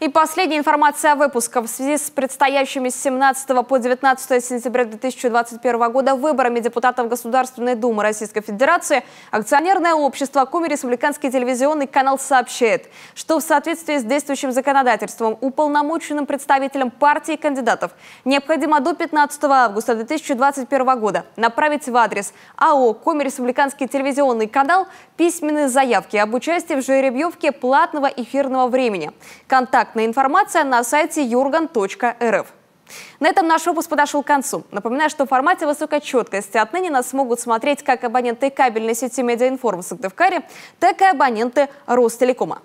И последняя информация о выпусках. В связи с предстоящими с 17 по 19 сентября 2021 года выборами депутатов Государственной Думы Российской Федерации акционерное общество «Коми Республиканский телевизионный канал» сообщает, что в соответствии с действующим законодательством уполномоченным представителям партии и кандидатов необходимо до 15 августа 2021 года направить в адрес АО «Коми Республиканский телевизионный канал» письменные заявки об участии в жеребьевке платного эфирного времени. Контакт контактная информация на сайте jurgan.рф. На этом наш выпуск подошел к концу. Напоминаю, что в формате высокой четкости отныне нас смогут смотреть как абоненты кабельной сети «Медиаинформ» в Сыктывкаре, так и абоненты «Ростелекома».